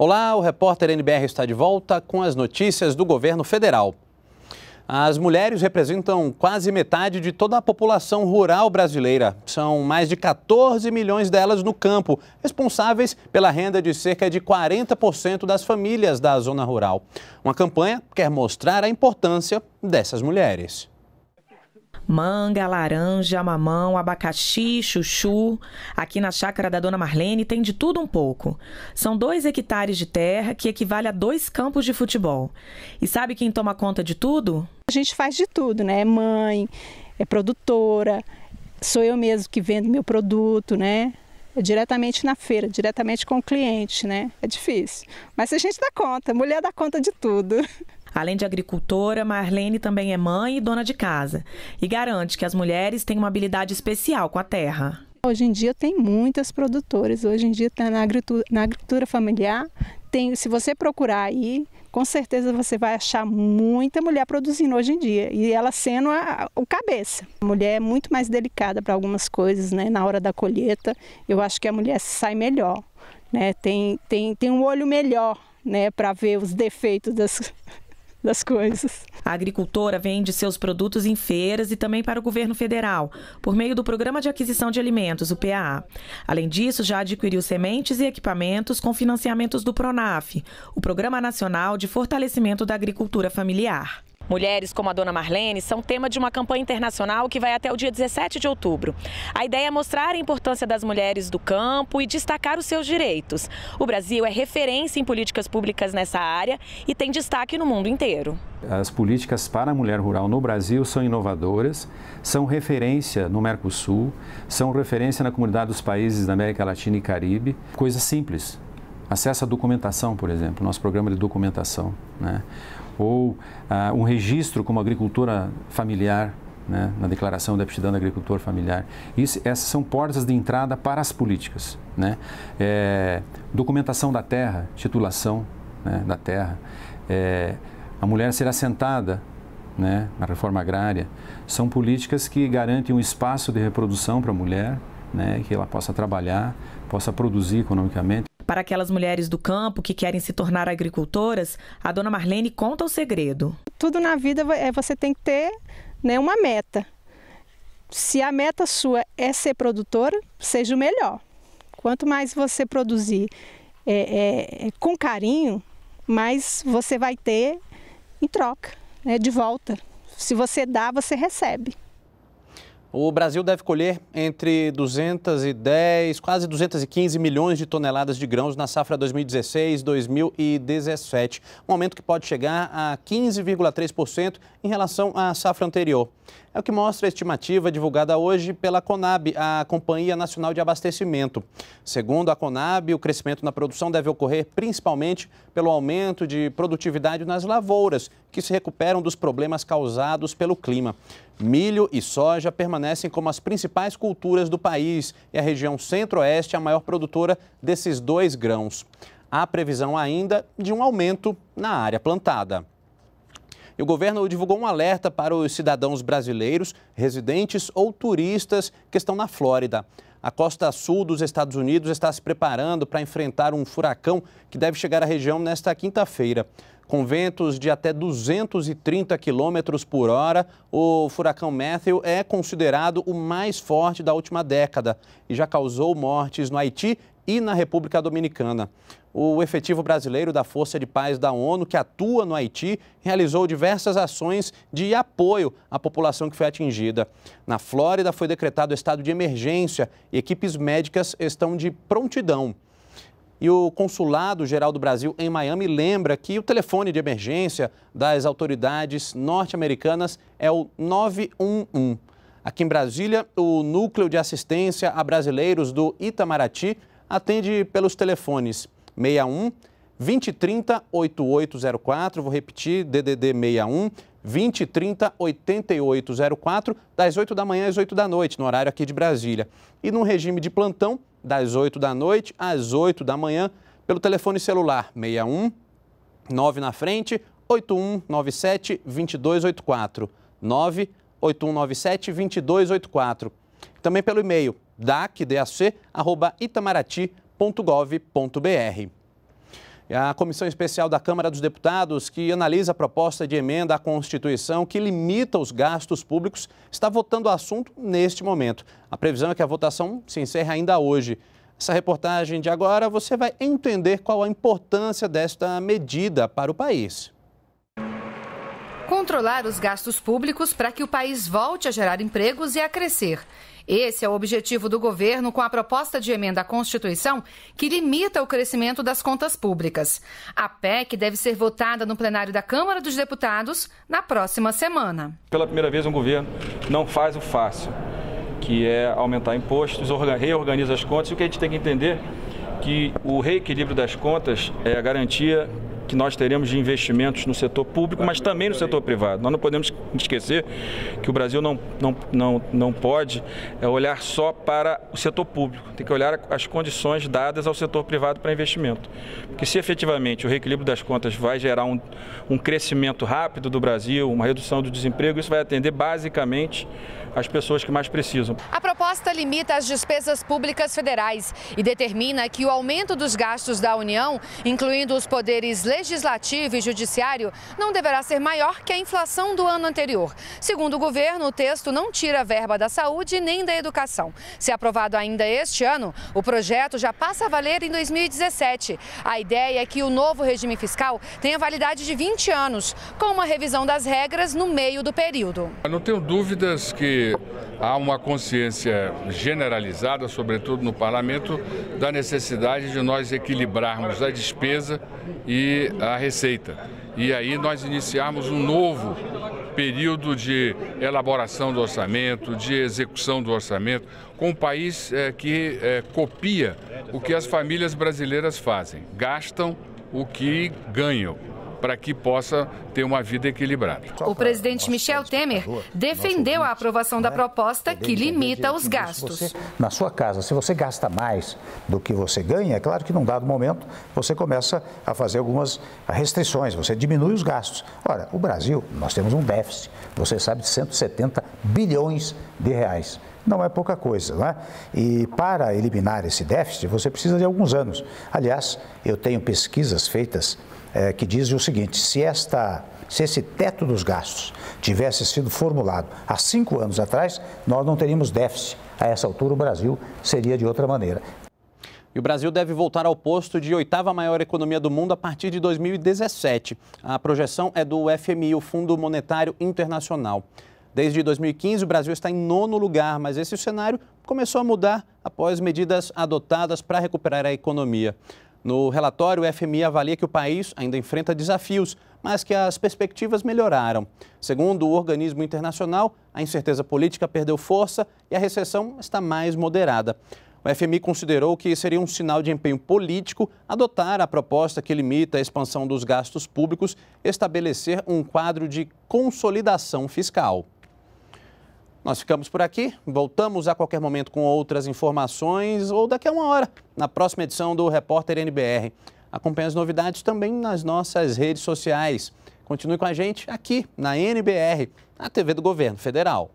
Olá, o repórter NBR está de volta com as notícias do governo federal. As mulheres representam quase metade de toda a população rural brasileira. São mais de 14 milhões delas no campo, responsáveis pela renda de cerca de 40% das famílias da zona rural. Uma campanha quer mostrar a importância dessas mulheres manga, laranja, mamão, abacaxi, chuchu. Aqui na chácara da Dona Marlene tem de tudo um pouco. São dois hectares de terra que equivale a dois campos de futebol. E sabe quem toma conta de tudo? A gente faz de tudo, né? É mãe, é produtora, sou eu mesmo que vendo meu produto, né? É diretamente na feira, diretamente com o cliente, né? É difícil. Mas a gente dá conta, mulher dá conta de tudo. Além de agricultora, Marlene também é mãe e dona de casa e garante que as mulheres têm uma habilidade especial com a terra. Hoje em dia tem muitas produtoras, hoje em dia está na agricultura, na agricultura familiar. Tem, se você procurar aí, com certeza você vai achar muita mulher produzindo hoje em dia e ela sendo a, o cabeça. A mulher é muito mais delicada para algumas coisas, né? Na hora da colheita, eu acho que a mulher sai melhor, né? Tem, tem, tem um olho melhor, né? Para ver os defeitos das, das coisas. A agricultora vende seus produtos em feiras e também para o governo federal, por meio do Programa de Aquisição de Alimentos, o PAA. Além disso, já adquiriu sementes e equipamentos com financiamentos do PRONAF, o Programa Nacional de Fortalecimento da Agricultura Familiar. Mulheres como a dona Marlene são tema de uma campanha internacional que vai até o dia 17 de outubro. A ideia é mostrar a importância das mulheres do campo e destacar os seus direitos. O Brasil é referência em políticas públicas nessa área e tem destaque no mundo inteiro. As políticas para a mulher rural no Brasil são inovadoras, são referência no Mercosul, são referência na comunidade dos países da América Latina e Caribe. Coisa simples, acesso à documentação, por exemplo, nosso programa de documentação. Né? ou ah, um registro como agricultura familiar, né, na declaração de aptidão do agricultor familiar. Isso, essas são portas de entrada para as políticas. Né? É, documentação da terra, titulação né, da terra, é, a mulher ser assentada né, na reforma agrária, são políticas que garantem um espaço de reprodução para a mulher, né, que ela possa trabalhar, possa produzir economicamente. Para aquelas mulheres do campo que querem se tornar agricultoras, a dona Marlene conta o segredo. Tudo na vida é você tem que ter né, uma meta. Se a meta sua é ser produtora, seja o melhor. Quanto mais você produzir é, é, é com carinho, mais você vai ter em troca, né, de volta. Se você dá, você recebe. O Brasil deve colher entre 210, quase 215 milhões de toneladas de grãos na safra 2016-2017, um aumento que pode chegar a 15,3% em relação à safra anterior. É o que mostra a estimativa divulgada hoje pela Conab, a Companhia Nacional de Abastecimento. Segundo a Conab, o crescimento na produção deve ocorrer principalmente pelo aumento de produtividade nas lavouras, que se recuperam dos problemas causados pelo clima. Milho e soja permanecem como as principais culturas do país e a região centro-oeste é a maior produtora desses dois grãos. Há previsão ainda de um aumento na área plantada. E o governo divulgou um alerta para os cidadãos brasileiros, residentes ou turistas que estão na Flórida. A costa sul dos Estados Unidos está se preparando para enfrentar um furacão que deve chegar à região nesta quinta-feira. Com ventos de até 230 quilômetros por hora, o furacão Matthew é considerado o mais forte da última década e já causou mortes no Haiti e na República Dominicana. O efetivo brasileiro da Força de Paz da ONU, que atua no Haiti, realizou diversas ações de apoio à população que foi atingida. Na Flórida, foi decretado estado de emergência e equipes médicas estão de prontidão. E o Consulado Geral do Brasil em Miami lembra que o telefone de emergência das autoridades norte-americanas é o 911. Aqui em Brasília, o Núcleo de Assistência a Brasileiros do Itamaraty atende pelos telefones 61 2030 8804, vou repetir, DDD 61 2030 8804, das 8 da manhã às 8 da noite, no horário aqui de Brasília. E no regime de plantão, das 8 da noite às 8 da manhã, pelo telefone celular 61 9 na frente 8197 2284. 9 2284 também pelo e-mail dacdac@itamarati.gov.br A Comissão Especial da Câmara dos Deputados, que analisa a proposta de emenda à Constituição que limita os gastos públicos, está votando o assunto neste momento. A previsão é que a votação se encerre ainda hoje. Essa reportagem de agora você vai entender qual a importância desta medida para o país. Controlar os gastos públicos para que o país volte a gerar empregos e a crescer. Esse é o objetivo do governo com a proposta de emenda à Constituição que limita o crescimento das contas públicas. A PEC deve ser votada no plenário da Câmara dos Deputados na próxima semana. Pela primeira vez, um governo não faz o fácil, que é aumentar impostos, reorganiza as contas. E o que a gente tem que entender é que o reequilíbrio das contas é a garantia que nós teremos de investimentos no setor público, mas também no setor privado. Nós não podemos esquecer que o Brasil não, não, não, não pode é, olhar só para o setor público, tem que olhar as condições dadas ao setor privado para investimento. Porque se efetivamente o reequilíbrio das contas vai gerar um, um crescimento rápido do Brasil, uma redução do desemprego, isso vai atender basicamente as pessoas que mais precisam. A proposta limita as despesas públicas federais e determina que o aumento dos gastos da União, incluindo os poderes legislativos, legislativo e judiciário não deverá ser maior que a inflação do ano anterior. Segundo o governo, o texto não tira a verba da saúde nem da educação. Se aprovado ainda este ano, o projeto já passa a valer em 2017. A ideia é que o novo regime fiscal tenha validade de 20 anos, com uma revisão das regras no meio do período. Eu não tenho dúvidas que há uma consciência generalizada, sobretudo no parlamento, da necessidade de nós equilibrarmos a despesa e a receita. E aí nós iniciarmos um novo período de elaboração do orçamento, de execução do orçamento, com um país é, que é, copia o que as famílias brasileiras fazem, gastam o que ganham para que possa ter uma vida equilibrada. O presidente Michel Temer defendeu a aprovação da proposta que limita os gastos. Na sua casa, se você gasta mais do que você ganha, é claro que num dado momento você começa a fazer algumas restrições, você diminui os gastos. Ora, o Brasil, nós temos um déficit, você sabe, de 170 bilhões de reais não é pouca coisa. Né? E para eliminar esse déficit, você precisa de alguns anos. Aliás, eu tenho pesquisas feitas é, que dizem o seguinte: se, esta, se esse teto dos gastos tivesse sido formulado há cinco anos atrás, nós não teríamos déficit. A essa altura, o Brasil seria de outra maneira. E o Brasil deve voltar ao posto de oitava maior economia do mundo a partir de 2017. A projeção é do FMI, o Fundo Monetário Internacional. Desde 2015, o Brasil está em nono lugar, mas esse cenário começou a mudar após medidas adotadas para recuperar a economia. No relatório, o FMI avalia que o país ainda enfrenta desafios, mas que as perspectivas melhoraram. Segundo o organismo internacional, a incerteza política perdeu força e a recessão está mais moderada. O FMI considerou que seria um sinal de empenho político adotar a proposta que limita a expansão dos gastos públicos, estabelecer um quadro de consolidação fiscal. Nós ficamos por aqui, voltamos a qualquer momento com outras informações ou daqui a uma hora, na próxima edição do Repórter NBR. Acompanhe as novidades também nas nossas redes sociais. Continue com a gente aqui na NBR, na TV do Governo Federal.